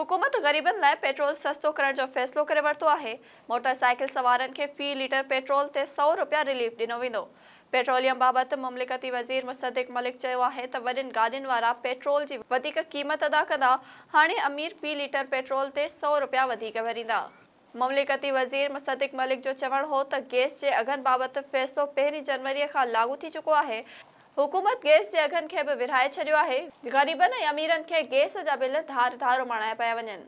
हुकूमत ग़रीबनि लाइ पेट्रोल सस्तो करण जो फ़ैसिलो करे वरितो आहे मोटर साइकिल सवारनि खे फ़ी लीटर पेट्रोल ते सौ रुपया रिलीफ ॾिनो वेंदो पेट्रोलियम बाबति ममलिकती वज़ीर मुस्तिक़ मलिक चयो आहे त वॾनि गाॾियुनि वारा पेट्रोल जी वधीक क़ीमत अदा कंदा हाणे अमीर फी लीटर पेट्रोल ते सौ रुपया वधीक भरींदा ममलिकती वज़ीर मुस्तिक़ मलिक जो चवण हो त गैस जे अघनि बाबति फ़ैसिलो पहिरीं जनवरीअ खां लागू थी चुको आहे हुकूमत गैस जे अघनि खे बि विराए छॾियो आहे ग़रीबनि ऐं अमीरनि खे गैस जा बिल धार धार मणाया पिया वञनि